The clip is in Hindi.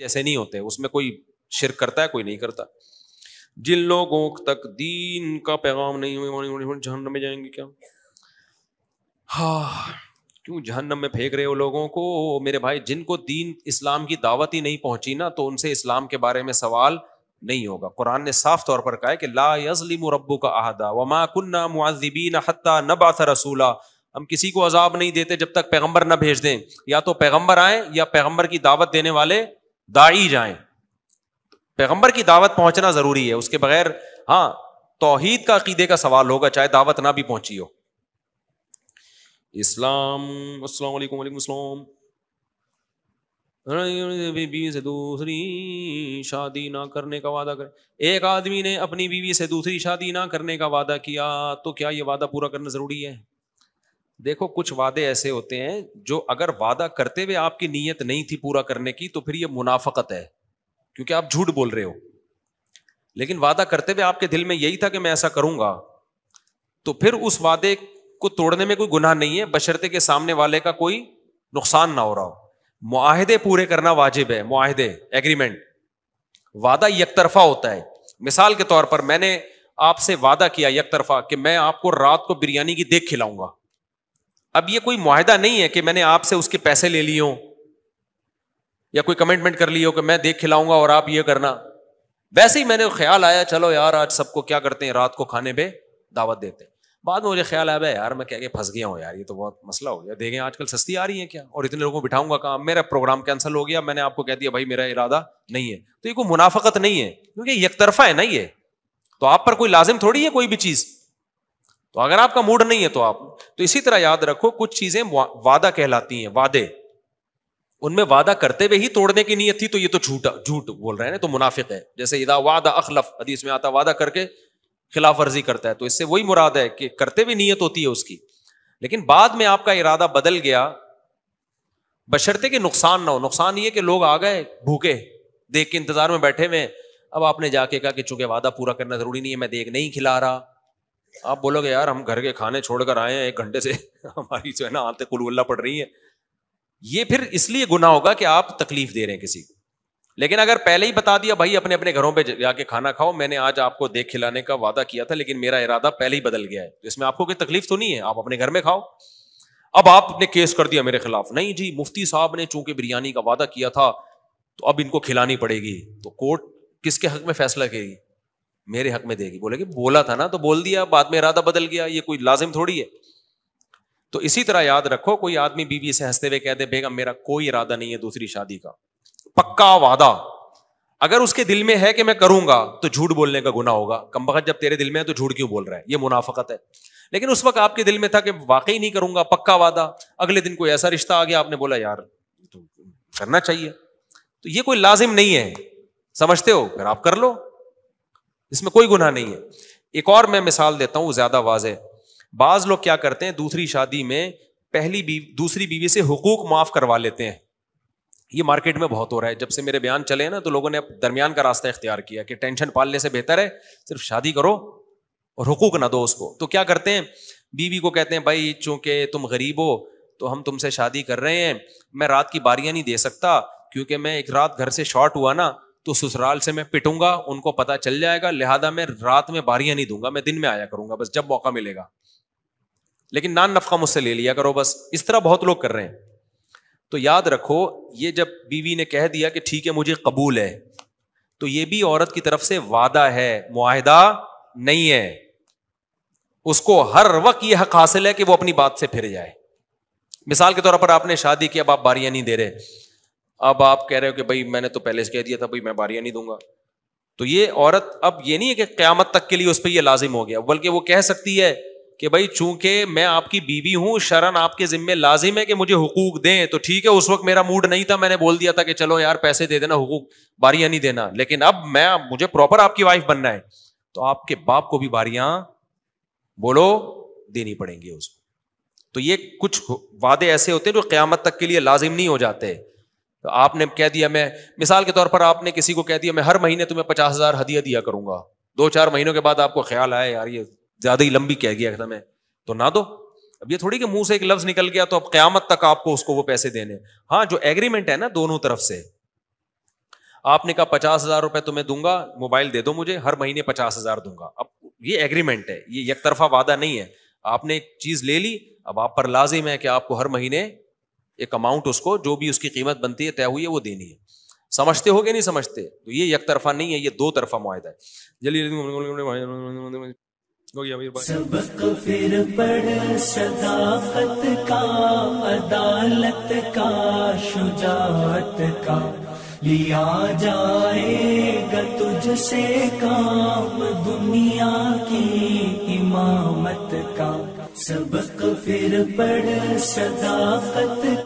जैसे नहीं होते उसमें कोई शिरक करता है कोई नहीं करता जिन लोगों तक दीन का पैगाम नहीं हुए जहन्नम में जाएंगे क्या हाँ क्यों जहन्नम में फेंक रहे हो लोगों को मेरे भाई जिनको दीन इस्लाम की दावत ही नहीं पहुंची ना तो उनसे इस्लाम के बारे में सवाल नहीं होगा कुरान ने साफ तौर पर कहा है कि ला यजलिम रब्बू का अहदा वमा कुन्ना मुआजिबीन हत्ता नबाथ रसूला हम किसी को अजाब नहीं देते जब तक पैगंबर ना भेज दें या तो पैगंबर आए या पैगंबर की दावत देने वाले दाई जाए पैगंबर की दावत पहुंचना जरूरी है उसके बगैर हाँ तोहहीद का अकीदे का सवाल होगा चाहे दावत ना भी पहुंची हो इस्लाम असलम बीवी से दूसरी शादी ना करने का वादा कर एक आदमी ने अपनी बीवी से दूसरी शादी ना करने का वादा किया तो क्या यह वादा पूरा करना जरूरी है देखो कुछ वादे ऐसे होते हैं जो अगर वादा करते हुए आपकी नीयत नहीं थी पूरा करने की तो फिर यह मुनाफकत है क्योंकि आप झूठ बोल रहे हो लेकिन वादा करते हुए आपके दिल में यही था कि मैं ऐसा करूंगा तो फिर उस वादे को तोड़ने में कोई गुनाह नहीं है बशर्ते के सामने वाले का कोई नुकसान ना हो रहा हो मुआहदे पूरे करना वाजिब है मुआहदे एग्रीमेंट वादा एक तरफा होता है मिसाल के तौर पर मैंने आपसे वादा किया एक तरफा कि मैं आपको रात को बिरयानी की देख खिलाऊंगा अब ये कोई माहदा नहीं है कि मैंने आपसे उसके पैसे ले लिए हों या कोई कमिटमेंट कर ली हो कि मैं देख खिलाऊंगा और आप ये करना वैसे ही मैंने ख्याल आया चलो यार आज सबको क्या करते हैं रात को खाने पे दावत देते हैं बाद में मुझे ख्याल आया यार मैं क्या फंस गया हूँ यार ये तो बहुत मसला हो गया देखें आजकल सस्ती आ रही है क्या और इतने लोगों को बिठाऊंगा कहाँ मेरा प्रोग्राम कैंसिल हो गया मैंने आपको कह दिया भाई मेरा इरादा नहीं है तो ये कोई मुनाफकत नहीं है क्योंकि एक तरफा है ना ये तो आप पर कोई लाजिम थोड़ी है कोई भी चीज़ तो अगर आपका मूड नहीं है तो आप तो इसी तरह याद रखो कुछ चीजें वादा कहलाती हैं वादे उनमें वादा करते हुए ही तोड़ने की नीयत थी तो ये तो झूठ झूठ बोल रहे हैं तो मुनाफिक है जैसे इदा वादा अखलफ अदी इसमें आता वादा करके खिलाफ वर्जी करता है तो इससे वही मुराद है कि करते हुए नीयत होती है उसकी लेकिन बाद में आपका इरादा बदल गया बशरते के नुकसान ना हो नुकसान ये कि लोग आ गए भूखे देख के इंतजार में बैठे हुए अब आपने जाके कहा कि चूंकि वादा पूरा करना जरूरी नहीं है मैं देख नहीं खिला रहा आप बोलोगे यार हम घर के खाने छोड़कर आए हैं एक घंटे से हमारी जो है ना आते कुलगुल्ला पड़ रही है ये फिर इसलिए गुना होगा कि आप तकलीफ दे रहे हैं किसी को लेकिन अगर पहले ही बता दिया भाई अपने अपने घरों पे जाके खाना खाओ मैंने आज आपको देख खिलाने का वादा किया था लेकिन मेरा इरादा पहले ही बदल गया है तो इसमें आपको कोई तकलीफ तो नहीं है आप अपने घर में खाओ अब आपने केस कर दिया मेरे खिलाफ नहीं जी मुफ्ती साहब ने चूंकि बिरयानी का वादा किया था तो अब इनको खिलानी पड़ेगी तो कोर्ट किसके हक में फैसला करेगी मेरे हक में देगी बोले कि बोला था ना तो बोल दिया बाद में इरादा बदल गया ये कोई लाजिम थोड़ी है तो इसी तरह याद रखो कोई आदमी बीवी से हंसते हुए कह दे बेगम मेरा कोई इरादा नहीं है दूसरी शादी का पक्का वादा अगर उसके दिल में है कि मैं करूंगा तो झूठ बोलने का गुना होगा कमबख्त जब तेरे दिल में है तो झूठ क्यों बोल रहा है ये मुनाफकत है लेकिन उस वक्त आपके दिल में था कि वाकई नहीं करूंगा पक्का वादा अगले दिन कोई ऐसा रिश्ता आ गया आपने बोला यार तो करना चाहिए तो ये कोई लाजिम नहीं है समझते हो फिर आप कर लो इसमें कोई गुना नहीं है एक और मैं मिसाल देता हूँ ज्यादा वाज है बाज लोग क्या करते हैं दूसरी शादी में पहली बीवी दूसरी बीवी से हुकूक माफ करवा लेते हैं ये मार्केट में बहुत हो रहा है जब से मेरे बयान चले ना तो लोगों ने दरमियान का रास्ता इख्तियार किया कि टेंशन पालने से बेहतर है सिर्फ शादी करो और हुकूक ना दो उसको तो क्या करते हैं बीवी को कहते हैं भाई चूंकि तुम गरीब हो तो हम तुमसे शादी कर रहे हैं मैं रात की बारियां नहीं दे सकता क्योंकि मैं एक रात घर से शॉर्ट हुआ ना तो ससुराल से मैं पिटूंगा उनको पता चल जाएगा लिहाजा मैं रात में बारियां नहीं दूंगा मैं दिन में आया करूंगा बस जब मौका मिलेगा लेकिन नान नफका मुझसे ले लिया करो बस इस तरह बहुत लोग कर रहे हैं तो याद रखो ये जब बीवी ने कह दिया कि ठीक है मुझे कबूल है तो ये भी औरत की तरफ से वादा है मुआहदा नहीं है उसको हर वक्त यह हक हासिल है कि वो अपनी बात से फिर जाए मिसाल के तौर पर आपने शादी की अब आप बारियां नहीं दे रहे अब आप कह रहे हो कि भाई मैंने तो पहले से कह दिया था भाई मैं बारियां नहीं दूंगा तो ये औरत अब ये नहीं है कि क्यामत तक के लिए उस पर यह लाजिम हो गया बल्कि वो कह सकती है कि भाई चूंकि मैं आपकी बीवी हूं शरण आपके जिम्मे लाजिम है कि मुझे हुकूक दें तो ठीक है उस वक्त मेरा मूड नहीं था मैंने बोल दिया था कि चलो यार पैसे दे देना हुकूक बारियां नहीं देना लेकिन अब मैं मुझे प्रॉपर आपकी वाइफ बनना है तो आपके बाप को भी बारियां बोलो देनी पड़ेंगी उसको तो ये कुछ वादे ऐसे होते हैं जो क्यामत तक के लिए लाजिम नहीं हो जाते तो आपने कह दिया मैं मिसाल के तौर पर आपने किसी को कह दिया मैं हर महीने तुम्हें पचास हजार हदिया दिया करूंगा दो चार महीनों के बाद आपको ख्याल आया यार ये ज्यादा ही लंबी कह गया था मैं तो ना दो अब ये थोड़ी कि मुंह से एक लफ्ज निकल गया तो अब क्यामत तक आपको उसको वो पैसे देने हाँ जो एग्रीमेंट है ना दोनों तरफ से आपने कहा पचास हजार रुपए तुम्हें तो दूंगा मोबाइल दे दो मुझे हर महीने पचास हजार दूंगा अब ये एग्रीमेंट है ये एक तरफा वादा नहीं है आपने एक चीज ले ली अब आप पर लाजिम है कि आपको हर महीने एक अमाउंट उसको जो भी उसकी कीमत बनती है तय हुई है वो देनी है समझते हो गए नहीं समझते तो ये एक तरफा नहीं है ये दो तरफा माहदा है जल्दी सबक लिया जाएगा तुझसे काम दुनिया की इमामत का सबक फिर पढ़ सदाकत